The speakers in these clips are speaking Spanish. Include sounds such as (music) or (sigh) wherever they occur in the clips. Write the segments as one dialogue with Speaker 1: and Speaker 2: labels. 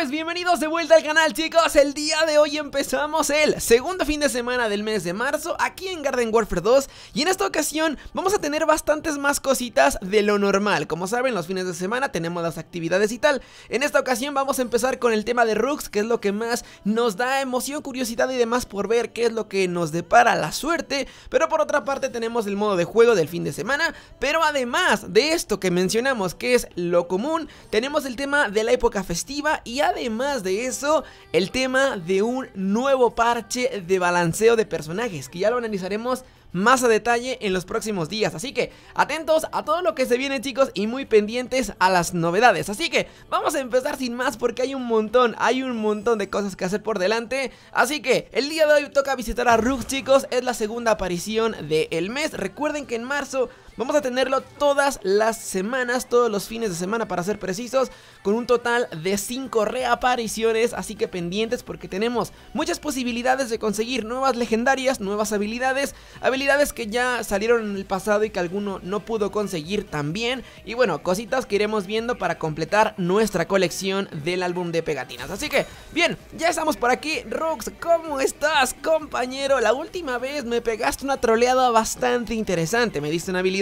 Speaker 1: Pues bienvenidos de vuelta al canal chicos El día de hoy empezamos el segundo fin de semana del mes de marzo Aquí en Garden Warfare 2 Y en esta ocasión vamos a tener bastantes más cositas de lo normal Como saben los fines de semana tenemos las actividades y tal En esta ocasión vamos a empezar con el tema de Rooks Que es lo que más nos da emoción, curiosidad y demás por ver Qué es lo que nos depara la suerte Pero por otra parte tenemos el modo de juego del fin de semana Pero además de esto que mencionamos que es lo común Tenemos el tema de la época festiva y Además de eso, el tema de un nuevo parche de balanceo de personajes, que ya lo analizaremos más a detalle en los próximos días. Así que atentos a todo lo que se viene chicos y muy pendientes a las novedades. Así que vamos a empezar sin más porque hay un montón, hay un montón de cosas que hacer por delante. Así que el día de hoy toca visitar a Rux chicos, es la segunda aparición del mes. Recuerden que en marzo Vamos a tenerlo todas las semanas, todos los fines de semana para ser precisos, con un total de 5 reapariciones, así que pendientes porque tenemos muchas posibilidades de conseguir nuevas legendarias, nuevas habilidades, habilidades que ya salieron en el pasado y que alguno no pudo conseguir también, y bueno, cositas que iremos viendo para completar nuestra colección del álbum de pegatinas. Así que, bien, ya estamos por aquí. Rox, ¿cómo estás, compañero? La última vez me pegaste una troleada bastante interesante, me diste una habilidad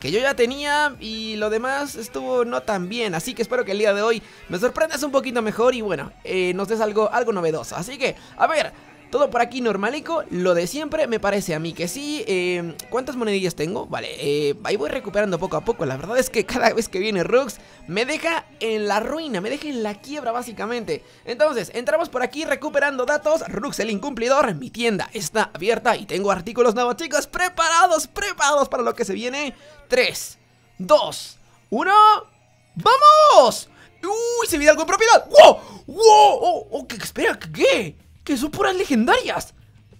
Speaker 1: que yo ya tenía y lo demás estuvo no tan bien. Así que espero que el día de hoy me sorprendas un poquito mejor y bueno, eh, nos des algo, algo novedoso. Así que, a ver, todo por aquí normalico, lo de siempre me parece a mí que sí eh, ¿Cuántas monedillas tengo? Vale, eh, ahí voy recuperando poco a poco La verdad es que cada vez que viene Rux me deja en la ruina, me deja en la quiebra básicamente Entonces, entramos por aquí recuperando datos Rux el incumplidor, mi tienda está abierta y tengo artículos nuevos chicos Preparados, preparados para lo que se viene 3, 2, 1 ¡Vamos! ¡Uy! Se viene algo propiedad ¡Wow! ¡Wow! oh, oh ¿Qué? Espera, ¿qué? que son puras legendarias.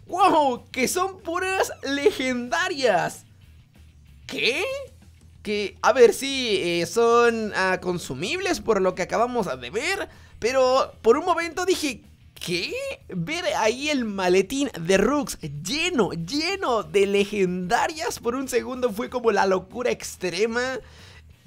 Speaker 1: ¡Wow! Que son puras legendarias. ¿Qué? Que, a ver, sí, eh, son ah, consumibles por lo que acabamos de ver. Pero por un momento dije, ¿Qué? Ver ahí el maletín de Rux lleno, lleno de legendarias por un segundo fue como la locura extrema.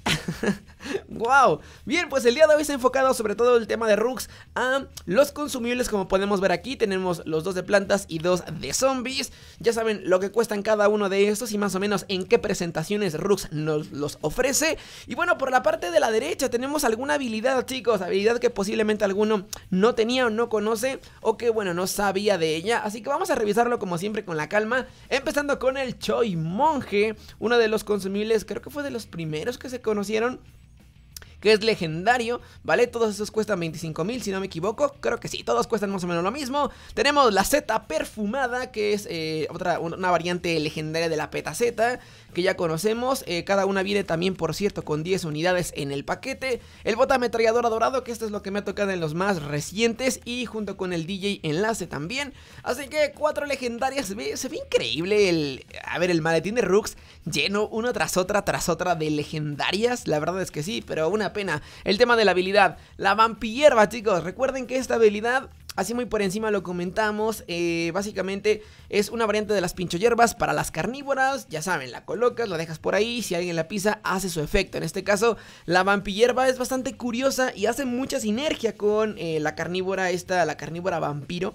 Speaker 1: (laughs) ¡Wow! Bien, pues el día de hoy se ha enfocado sobre todo el tema de Rooks a los consumibles, como podemos ver aquí. Tenemos los dos de plantas y dos de zombies. Ya saben lo que cuestan cada uno de estos y más o menos en qué presentaciones Rooks nos los ofrece. Y bueno, por la parte de la derecha tenemos alguna habilidad, chicos. Habilidad que posiblemente alguno no tenía o no conoce o que, bueno, no sabía de ella. Así que vamos a revisarlo como siempre con la calma. Empezando con el Choi Monje, uno de los consumibles, creo que fue de los primeros que se conocieron que es legendario, ¿vale? Todos esos cuestan 25 mil, si no me equivoco, creo que sí, todos cuestan más o menos lo mismo. Tenemos la Z perfumada, que es eh, otra, una variante legendaria de la Peta Z, que ya conocemos. Eh, cada una viene también, por cierto, con 10 unidades en el paquete. El bota dorado, que esto es lo que me ha tocado en los más recientes. Y junto con el DJ enlace también. Así que cuatro legendarias. Se ve, increíble el... A ver, el maletín de Rooks lleno una tras otra, tras otra de legendarias. La verdad es que sí, pero una pena. El tema de la habilidad. La vampirba, chicos. Recuerden que esta habilidad Así muy por encima lo comentamos. Eh, básicamente es una variante de las hierbas para las carnívoras. Ya saben, la colocas, la dejas por ahí. Si alguien la pisa, hace su efecto. En este caso, la vampillerba es bastante curiosa y hace mucha sinergia con eh, la carnívora, esta, la carnívora vampiro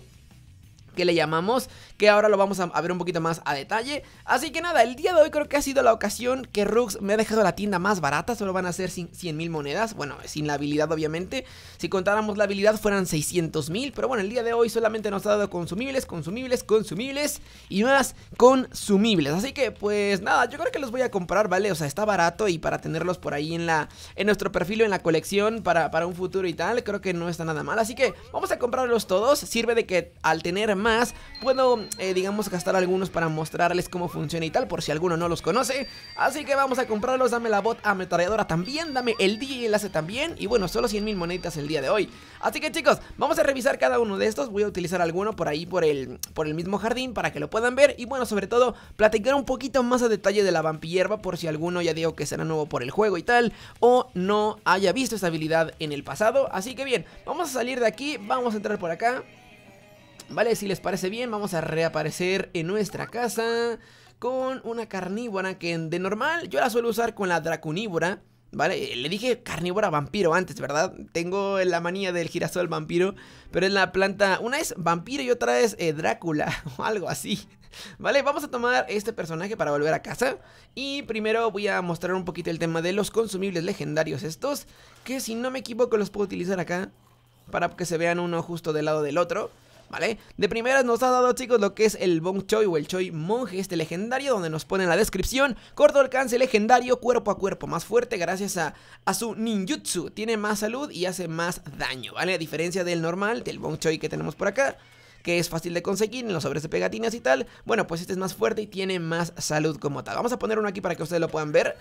Speaker 1: que le llamamos, que ahora lo vamos a ver un poquito más a detalle. Así que nada, el día de hoy creo que ha sido la ocasión que Rux me ha dejado la tienda más barata, solo van a ser 100 mil monedas, bueno, sin la habilidad obviamente, si contáramos la habilidad fueran 600 mil, pero bueno, el día de hoy solamente nos ha dado consumibles, consumibles, consumibles y más consumibles. Así que pues nada, yo creo que los voy a comprar, ¿vale? O sea, está barato y para tenerlos por ahí en la en nuestro perfil o en la colección para, para un futuro y tal, creo que no está nada mal. Así que vamos a comprarlos todos, sirve de que al tener más. Puedo, eh, digamos, gastar algunos para mostrarles cómo funciona y tal, por si alguno no los conoce. Así que vamos a comprarlos, dame la bot ametralladora también, dame el el enlace también. Y bueno, solo 100 mil moneditas el día de hoy. Así que chicos, vamos a revisar cada uno de estos. Voy a utilizar alguno por ahí, por el, por el mismo jardín, para que lo puedan ver. Y bueno, sobre todo, platicar un poquito más a detalle de la vampierba, por si alguno ya digo que será nuevo por el juego y tal, o no haya visto esta habilidad en el pasado. Así que bien, vamos a salir de aquí, vamos a entrar por acá. Vale, si les parece bien, vamos a reaparecer en nuestra casa con una carnívora que de normal yo la suelo usar con la dracunívora. ¿Vale? Eh, le dije carnívora vampiro antes, ¿verdad? Tengo la manía del girasol vampiro, pero es la planta, una es vampiro y otra es eh, Drácula (laughs) o algo así. Vale, vamos a tomar este personaje para volver a casa Y primero voy a mostrar un poquito el tema de los consumibles legendarios estos Que si no me equivoco los puedo utilizar acá Para que se vean uno justo del lado del otro ¿vale? De primeras nos ha dado, chicos, lo que es el Bong Choi o el Choi Monje, este legendario, donde nos pone en la descripción, corto alcance legendario, cuerpo a cuerpo, más fuerte gracias a, a su ninjutsu, tiene más salud y hace más daño, ¿vale? A diferencia del normal, del Bong Choi que tenemos por acá que es fácil de conseguir en los sobres de pegatinas y tal. Bueno, pues este es más fuerte y tiene más salud como tal. Vamos a poner uno aquí para que ustedes lo puedan ver.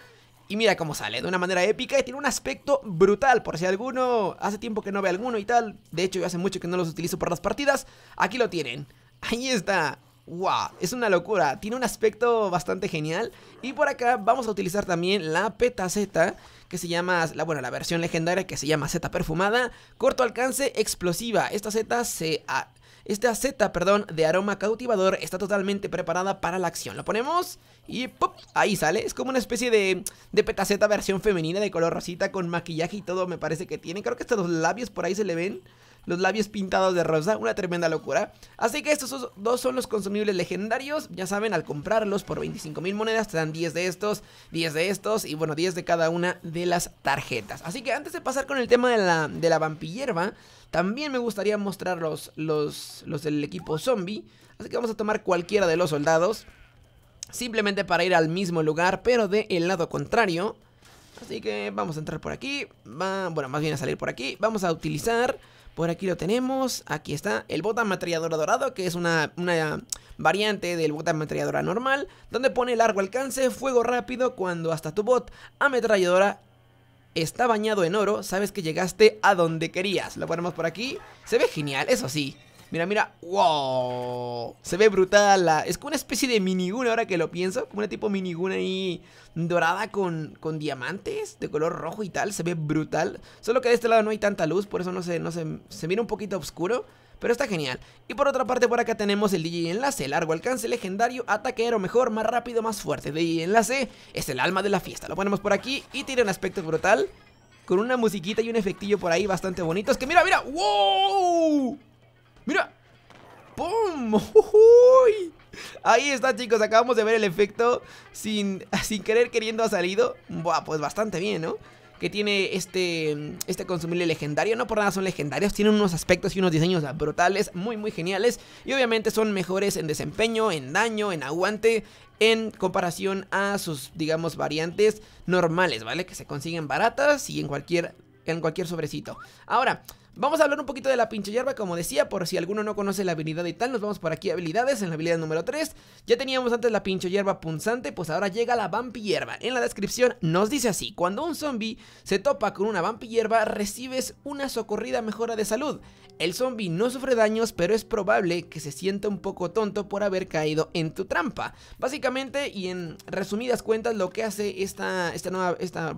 Speaker 1: Y mira cómo sale, de una manera épica y tiene un aspecto brutal, por si alguno hace tiempo que no ve alguno y tal. De hecho, yo hace mucho que no los utilizo para las partidas. Aquí lo tienen, (laughs) ahí está. ¡Wow! Es una locura, tiene un aspecto bastante genial. Y por acá vamos a utilizar también la petaceta, que se llama, la, bueno, la versión legendaria que se llama zeta perfumada. Corto alcance, explosiva. Esta Z se... ha... Esta seta, perdón, de aroma cautivador está totalmente preparada para la acción. Lo ponemos y ¡pop! ahí sale. Es como una especie de, de petaceta versión femenina de color rosita con maquillaje y todo me parece que tiene. Creo que hasta los labios por ahí se le ven los labios pintados de rosa, una tremenda locura. Así que estos dos son los consumibles legendarios, ya saben, al comprarlos por 25 monedas te dan 10 de estos, 10 de estos y bueno, 10 de cada una de las tarjetas. Así que antes de pasar con el tema de la, vampillerba también me gustaría mostrar los, los, del equipo zombie, así que vamos a tomar cualquiera de los soldados. Simplemente para ir al mismo lugar, pero del el lado contrario. Así que vamos a entrar por aquí. Va, bueno, más bien a salir por aquí. Vamos a utilizar por aquí lo tenemos, aquí está el bota ametralladora dorado, que es una, variante del bot ametralladora normal, donde pone largo alcance, fuego rápido, cuando hasta tu bot ametralladora está bañado en oro, sabes que llegaste a donde querías. Lo ponemos por aquí, se ve genial, eso sí. Mira, mira. ¡Wow! Se ve brutal. Es como una especie de miniguna ahora que lo pienso. Como una tipo miniguna ahí dorada con, con diamantes de color rojo y tal. Se ve brutal. Solo que de este lado no hay tanta luz, por eso no se, no se, mira un poquito oscuro. Pero está genial. Y por otra parte, por acá tenemos el DJ Enlace, largo alcance, legendario, ataquero, mejor, más rápido, más fuerte. DJ Enlace es el alma de la fiesta. Lo ponemos por aquí y tiene un aspecto brutal. Con una musiquita y un efectillo por ahí bastante bonitos. Es que mira, mira, wow. ¡Mira! ¡Pum! (laughs) ¡Uy! Ahí está, chicos, acabamos de ver el efecto sin, (laughs) sin querer queriendo ha salido. Buah, pues bastante bien, ¿no? Que tiene este, este consumible legendario. No por nada son legendarios, tienen unos aspectos y unos diseños brutales, muy, muy geniales. Y obviamente son mejores en desempeño, en daño, en aguante, en comparación a sus, digamos, variantes normales, ¿vale? Que se consiguen baratas y en cualquier en cualquier sobrecito. Ahora, Vamos a hablar un poquito de la pinche hierba, como decía, por si alguno no conoce la habilidad y tal, nos vamos por aquí a habilidades, en la habilidad número 3. Ya teníamos antes la pinche hierba punzante, pues ahora llega la vampi En la descripción nos dice así, cuando un zombie se topa con una vampi hierba, recibes una socorrida mejora de salud. El zombie no sufre daños, pero es probable que se sienta un poco tonto por haber caído en tu trampa. Básicamente, y en resumidas cuentas, lo que hace esta, esta nueva esta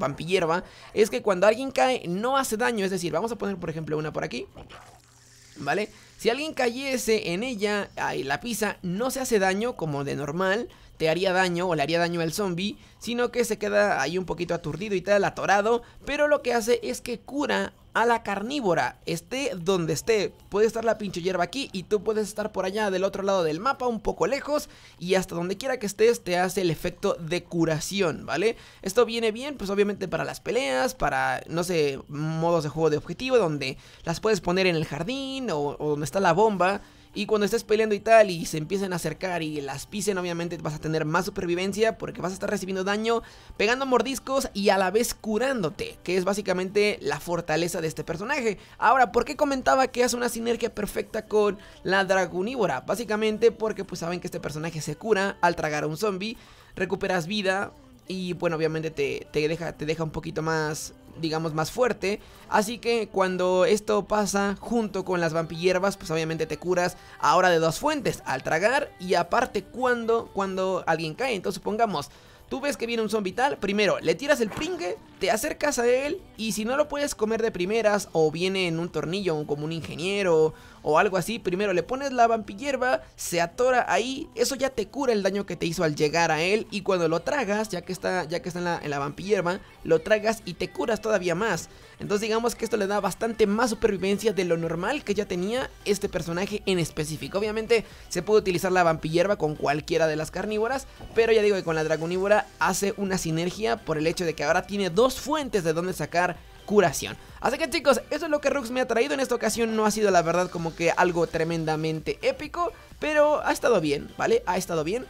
Speaker 1: es que cuando alguien cae no hace daño, es decir, vamos a poner por ejemplo una por aquí. ¿Vale? Si alguien cayese en ella, ahí, la pisa no se hace daño como de normal, te haría daño o le haría daño al zombie, sino que se queda ahí un poquito aturdido y tal, atorado, pero lo que hace es que cura a la carnívora. Esté donde esté, puede estar la pinche hierba aquí y tú puedes estar por allá del otro lado del mapa, un poco lejos, y hasta donde quiera que estés te hace el efecto de curación, ¿vale? Esto viene bien, pues obviamente para las peleas, para, no sé, modos de juego de objetivo, donde las puedes poner en el jardín o, o donde está la bomba. Y cuando estés peleando y tal y se empiecen a acercar y las pisen, obviamente vas a tener más supervivencia porque vas a estar recibiendo daño, pegando mordiscos y a la vez curándote, que es básicamente la fortaleza de este personaje. Ahora, ¿por qué comentaba que hace una sinergia perfecta con la Dragunívora? Básicamente porque pues saben que este personaje se cura al tragar a un zombie, recuperas vida, y bueno, obviamente te, deja, te deja un poquito más digamos, más fuerte. Así que cuando esto pasa junto con las vampillerbas. pues obviamente te curas ahora de dos fuentes, al tragar y aparte cuando, cuando alguien cae. Entonces supongamos... Tú ves que viene un zombie tal, primero le tiras el pringue, te acercas a él y si no lo puedes comer de primeras o viene en un tornillo como un ingeniero o algo así, primero le pones la vampillerba, se atora ahí, eso ya te cura el daño que te hizo al llegar a él y cuando lo tragas, ya que está, ya que está en la, en lo tragas y te curas todavía más. Entonces digamos que esto le da bastante más supervivencia de lo normal que ya tenía este personaje en específico. Obviamente se puede utilizar la vampillerba con cualquiera de las carnívoras, pero ya digo que con la dragonívora hace una sinergia por el hecho de que ahora tiene dos fuentes de donde sacar curación. Así que chicos, eso es lo que Rux me ha traído en esta ocasión, no ha sido la verdad como que algo tremendamente épico, pero ha estado bien, ¿vale? Ha estado bien.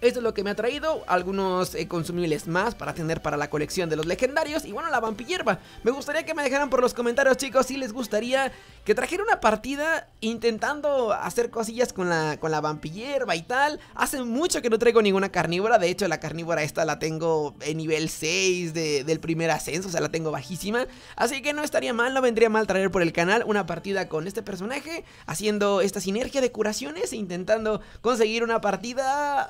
Speaker 1: Esto es lo que me ha traído, algunos eh, consumibles más para tener para la colección de los legendarios y bueno, la vampillerba. Me gustaría que me dejaran por los comentarios chicos si les gustaría que trajera una partida intentando hacer cosillas con la, con la vampillerba y tal. Hace mucho que no traigo ninguna carnívora, de hecho la carnívora esta la tengo en nivel 6 del primer ascenso, o sea la tengo bajísima. Así que no estaría mal, no vendría mal traer por el canal una partida con este personaje, haciendo esta sinergia de curaciones e intentando conseguir una partida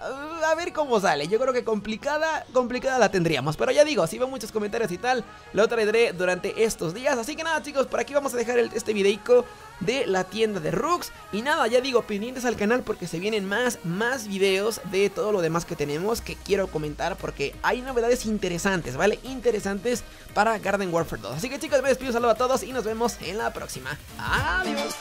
Speaker 1: a ver cómo sale. Yo creo que complicada, complicada la tendríamos. Pero ya digo, si veo muchos comentarios y tal, lo traeré durante estos días. Así que nada, chicos, por aquí vamos a dejar este videico de la tienda de Rooks. Y nada, ya digo, pendientes al canal porque se vienen más, más videos de todo lo demás que tenemos que quiero comentar porque hay novedades interesantes, ¿vale? Interesantes para Garden Warfare 2. Así que chicos, me despido, saludo a todos y nos vemos en la próxima. Adiós.